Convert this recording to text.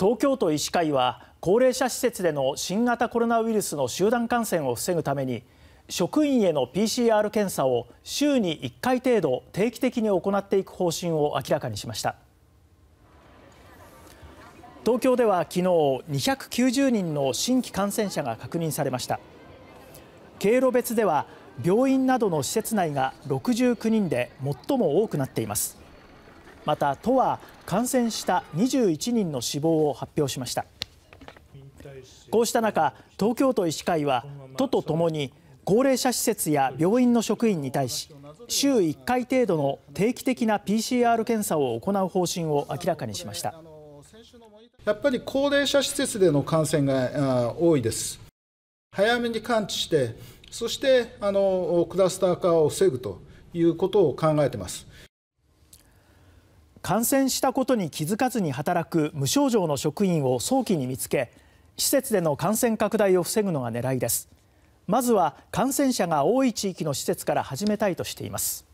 東京都医師会は高齢者施設での新型コロナウイルスの集団感染を防ぐために職員への PCR 検査を週に1回程度定期的に行っていく方針を明らかにしました東京では昨日290人の新規感染者が確認されました経路別では病院などの施設内が69人で最も多くなっていますまた都は感染した21人の死亡を発表しましたこうした中東京都医師会は都とともに高齢者施設や病院の職員に対し週1回程度の定期的な PCR 検査を行う方針を明らかにしましたやっぱり高齢者施設での感染が多いです早めに感知してそしてあのクラスター化を防ぐということを考えています感染したことに気づかずに働く無症状の職員を早期に見つけ施設での感染拡大を防ぐのが狙いですまずは感染者が多い地域の施設から始めたいとしています